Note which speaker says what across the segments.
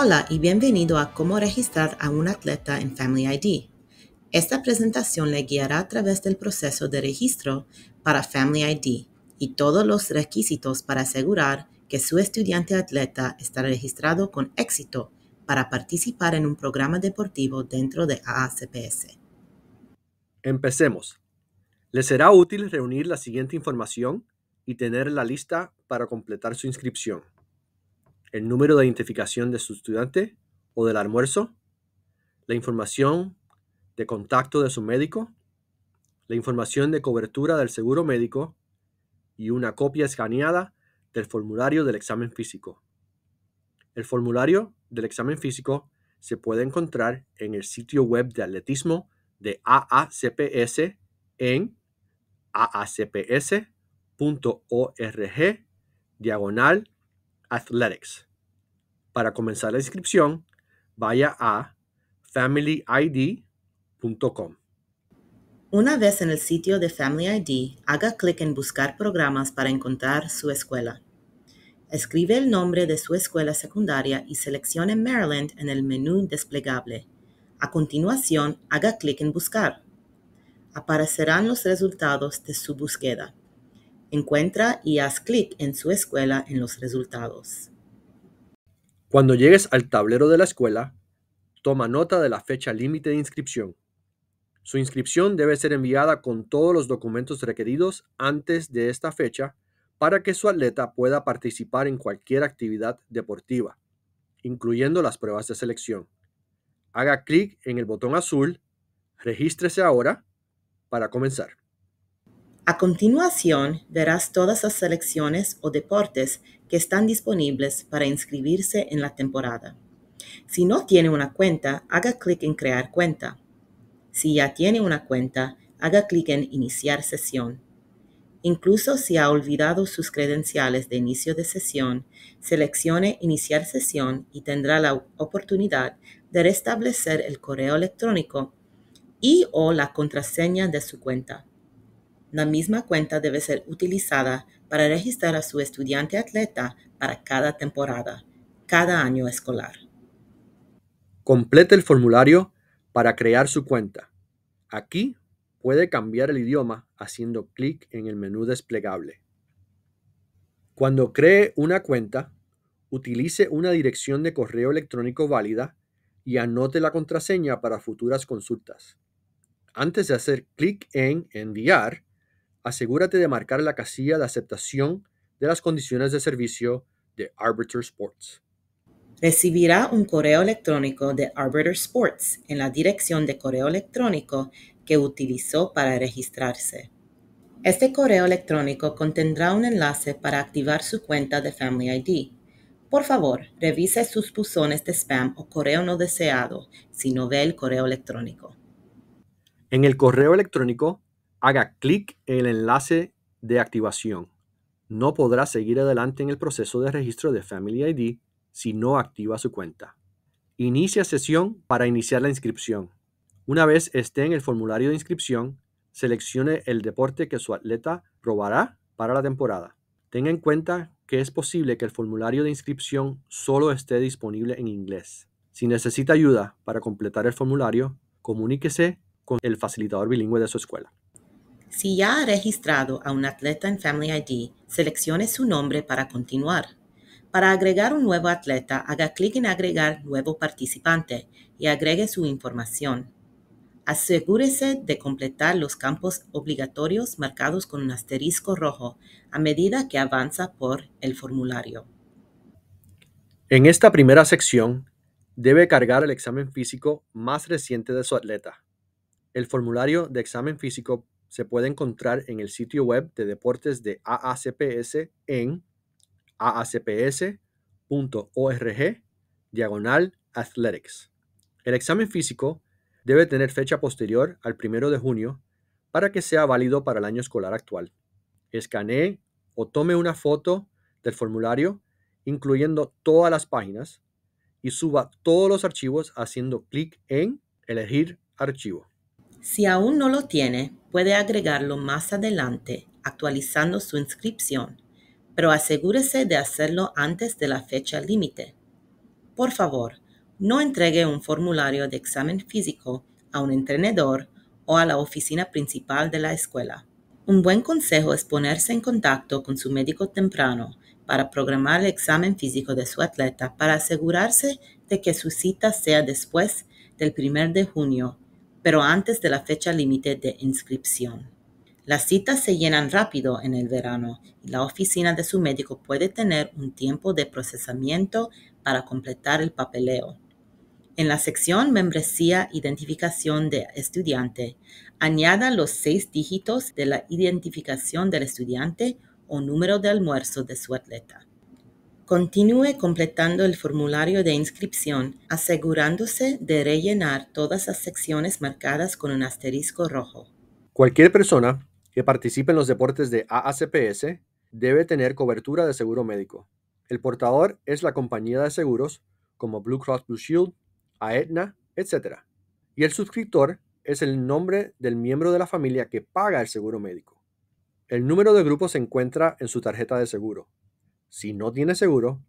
Speaker 1: Hola y bienvenido a Cómo registrar a un atleta en Family ID. Esta presentación le guiará a través del proceso de registro para Family ID y todos los requisitos para asegurar que su estudiante atleta está registrado con éxito para participar en un programa deportivo dentro de AACPS. Empecemos.
Speaker 2: Le será útil reunir la siguiente información y tener la lista para completar su inscripción el número de identificación de su estudiante o del almuerzo, la información de contacto de su médico, la información de cobertura del seguro médico y una copia escaneada del formulario del examen físico. El formulario del examen físico se puede encontrar en el sitio web de atletismo de AACPS en aacps.org diagonal Athletics. Para comenzar la inscripción, vaya a familyid.com.
Speaker 1: Una vez en el sitio de Family ID, haga clic en Buscar programas para encontrar su escuela. Escribe el nombre de su escuela secundaria y seleccione Maryland en el menú desplegable. A continuación, haga clic en Buscar. Aparecerán los resultados de su búsqueda. Encuentra y haz clic en su escuela en los resultados.
Speaker 2: Cuando llegues al tablero de la escuela, toma nota de la fecha límite de inscripción. Su inscripción debe ser enviada con todos los documentos requeridos antes de esta fecha para que su atleta pueda participar en cualquier actividad deportiva, incluyendo las pruebas de selección. Haga
Speaker 1: clic en el botón azul Regístrese ahora para comenzar. A continuación verás todas las selecciones o deportes que están disponibles para inscribirse en la temporada. Si no tiene una cuenta, haga clic en Crear cuenta. Si ya tiene una cuenta, haga clic en Iniciar sesión. Incluso si ha olvidado sus credenciales de inicio de sesión, seleccione Iniciar sesión y tendrá la oportunidad de restablecer el correo electrónico y o la contraseña de su cuenta. La misma cuenta debe ser utilizada para registrar a su estudiante atleta para cada temporada, cada año escolar.
Speaker 2: Complete el formulario para crear su cuenta.
Speaker 1: Aquí puede cambiar el idioma haciendo
Speaker 2: clic en el menú desplegable. Cuando cree una cuenta, utilice una dirección de correo electrónico válida y anote la contraseña para futuras consultas. Antes de hacer clic en Enviar, asegúrate de marcar la casilla de aceptación de las condiciones de servicio de Arbiter Sports.
Speaker 1: Recibirá un correo electrónico de Arbiter Sports en la dirección de correo electrónico que utilizó para registrarse. Este correo electrónico contendrá un enlace para activar su cuenta de Family ID. Por favor, revise sus buzones de spam o correo no deseado si no ve el correo electrónico.
Speaker 2: En el correo electrónico
Speaker 1: haga clic
Speaker 2: en el enlace de activación. No podrá seguir adelante en el proceso de registro de Family ID si no activa su cuenta. Inicia sesión para iniciar la inscripción. Una vez esté en el formulario de inscripción, seleccione el deporte que su atleta probará para la temporada. Tenga en cuenta que es posible que el formulario de inscripción solo esté disponible en inglés. Si necesita ayuda para completar el formulario, comuníquese con el facilitador bilingüe de su escuela.
Speaker 1: Si ya ha registrado a un atleta en Family ID, seleccione su nombre para continuar. Para agregar un nuevo atleta, haga clic en Agregar nuevo participante y agregue su información. Asegúrese de completar los campos obligatorios marcados con un asterisco rojo a medida que avanza por el formulario.
Speaker 2: En esta primera sección,
Speaker 1: debe cargar el examen físico
Speaker 2: más reciente de su atleta. El formulario de examen físico se puede encontrar en el sitio web de deportes de AACPS en aacps.org diagonal athletics. El examen físico debe tener fecha posterior al 1 de junio para que sea válido para el año escolar actual. Escanee o tome una foto del formulario incluyendo todas las páginas y suba todos los archivos haciendo clic en
Speaker 1: elegir archivo. Si aún no lo tiene, puede agregarlo más adelante actualizando su inscripción, pero asegúrese de hacerlo antes de la fecha límite. Por favor, no entregue un formulario de examen físico a un entrenador o a la oficina principal de la escuela. Un buen consejo es ponerse en contacto con su médico temprano para programar el examen físico de su atleta para asegurarse de que su cita sea después del 1 de junio pero antes de la fecha límite de inscripción. Las citas se llenan rápido en el verano y la oficina de su médico puede tener un tiempo de procesamiento para completar el papeleo. En la sección Membresía Identificación de Estudiante, añada los seis dígitos de la identificación del estudiante o número de almuerzo de su atleta. Continúe completando el formulario de inscripción, asegurándose de rellenar todas las secciones marcadas con un asterisco rojo.
Speaker 2: Cualquier persona que participe en los deportes de AACPS debe tener cobertura de seguro médico. El portador es la compañía de seguros como Blue Cross Blue Shield, Aetna, etc. Y el suscriptor es el nombre del miembro de la familia que paga el seguro médico. El número de grupo se encuentra en su tarjeta de seguro. Si no tiene seguro,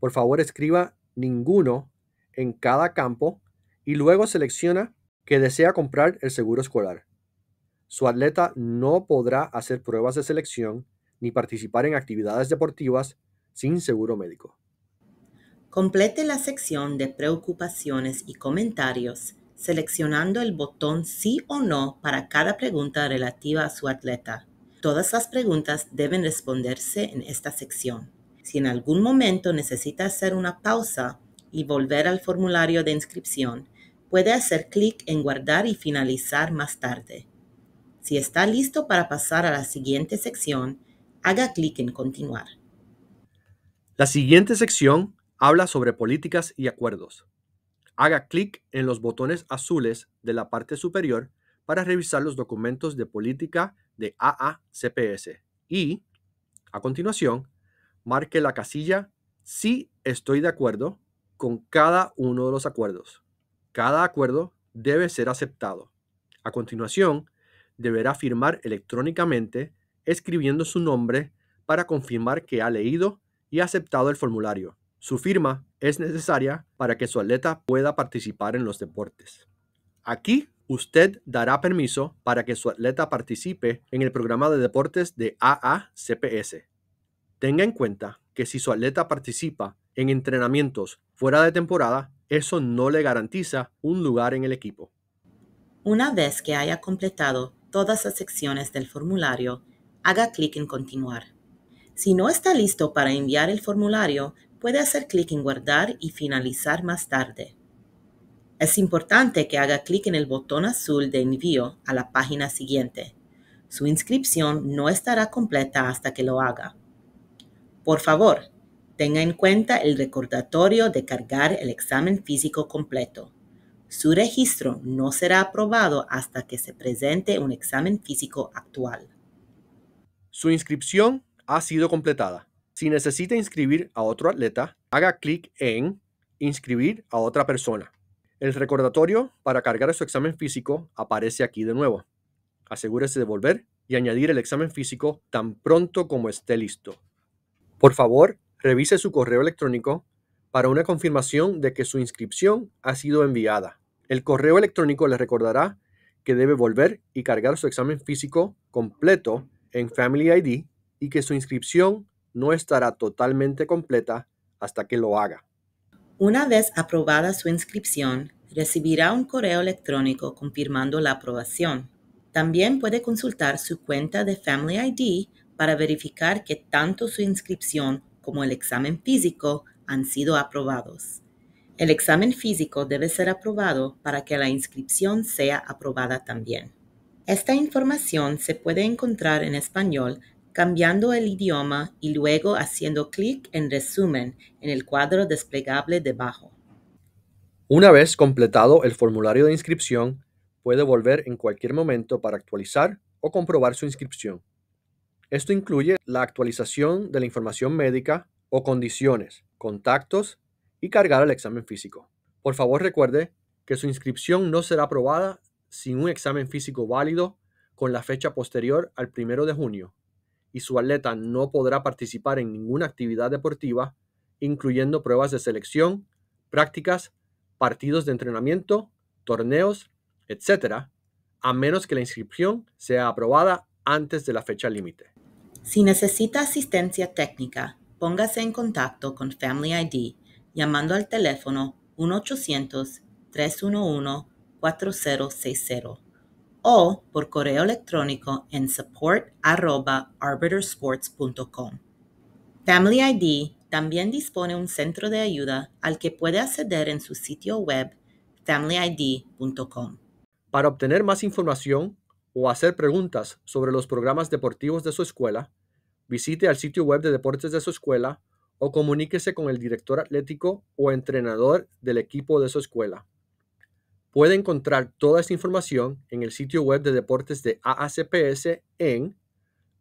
Speaker 2: por favor escriba ninguno en cada campo y luego selecciona que desea comprar el seguro escolar. Su atleta no podrá hacer pruebas de selección ni participar en actividades deportivas sin seguro médico.
Speaker 1: Complete la sección de preocupaciones y comentarios seleccionando el botón sí o no para cada pregunta relativa a su atleta. Todas las preguntas deben responderse en esta sección. Si en algún momento necesita hacer una pausa y volver al formulario de inscripción, puede hacer clic en Guardar y Finalizar más tarde. Si está listo para pasar a la siguiente sección, haga clic en Continuar.
Speaker 2: La siguiente sección habla sobre políticas y acuerdos. Haga clic en los botones azules de la parte superior para revisar los documentos de política de AACPS y, a continuación, marque la casilla Si estoy de acuerdo con cada uno de los acuerdos. Cada acuerdo debe ser aceptado. A continuación, deberá firmar electrónicamente escribiendo su nombre para confirmar que ha leído y aceptado el formulario. Su firma es necesaria para que su atleta pueda participar en los deportes. Aquí usted dará permiso para que su atleta participe en el programa de deportes de AACPS. Tenga en cuenta que si su atleta participa en entrenamientos fuera de temporada, eso no le garantiza un lugar en
Speaker 1: el equipo. Una vez que haya completado todas las secciones del formulario, haga clic en Continuar. Si no está listo para enviar el formulario, puede hacer clic en Guardar y finalizar más tarde. Es importante que haga clic en el botón azul de envío a la página siguiente. Su inscripción no estará completa hasta que lo haga. Por favor, tenga en cuenta el recordatorio de cargar el examen físico completo. Su registro no será aprobado hasta que se presente un examen físico actual. Su inscripción ha sido completada. Si necesita inscribir a otro
Speaker 2: atleta, haga clic en Inscribir a otra persona. El recordatorio para cargar su examen físico aparece aquí de nuevo. Asegúrese de volver y añadir el examen físico tan pronto como esté listo. Por favor, revise su correo electrónico para una confirmación de que su inscripción ha sido enviada. El correo electrónico le recordará que debe volver y cargar su examen físico completo en Family ID y que su inscripción no estará totalmente completa hasta que lo haga.
Speaker 1: Una vez aprobada su inscripción, recibirá un correo electrónico confirmando la aprobación. También puede consultar su cuenta de Family ID para verificar que tanto su inscripción como el examen físico han sido aprobados. El examen físico debe ser aprobado para que la inscripción sea aprobada también. Esta información se puede encontrar en español cambiando el idioma y luego haciendo clic en Resumen en el cuadro desplegable debajo.
Speaker 2: Una vez completado el formulario de inscripción, puede volver en cualquier momento para actualizar o comprobar su inscripción. Esto incluye la actualización de la información médica o condiciones, contactos y cargar el examen físico. Por favor recuerde que su inscripción no será aprobada sin un examen físico válido con la fecha posterior al 1 de junio su atleta no podrá participar en ninguna actividad deportiva, incluyendo pruebas de selección, prácticas, partidos de entrenamiento, torneos, etc., a menos que la inscripción sea aprobada antes de la
Speaker 1: fecha límite. Si necesita asistencia técnica, póngase en contacto con Family ID llamando al teléfono 1-800-311-4060 o por correo electrónico en support@arbitersports.com. Family ID también dispone un centro de ayuda al que puede acceder en su sitio web familyid.com. Para obtener más información o hacer preguntas sobre los programas
Speaker 2: deportivos de su escuela, visite al sitio web de deportes de su escuela o comuníquese con el director atlético o entrenador del equipo de su escuela. Puede encontrar toda esta información en el sitio web de deportes de AACPS en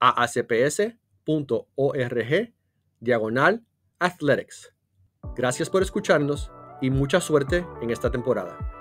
Speaker 2: aacps.org diagonal athletics. Gracias por escucharnos y mucha suerte en esta temporada.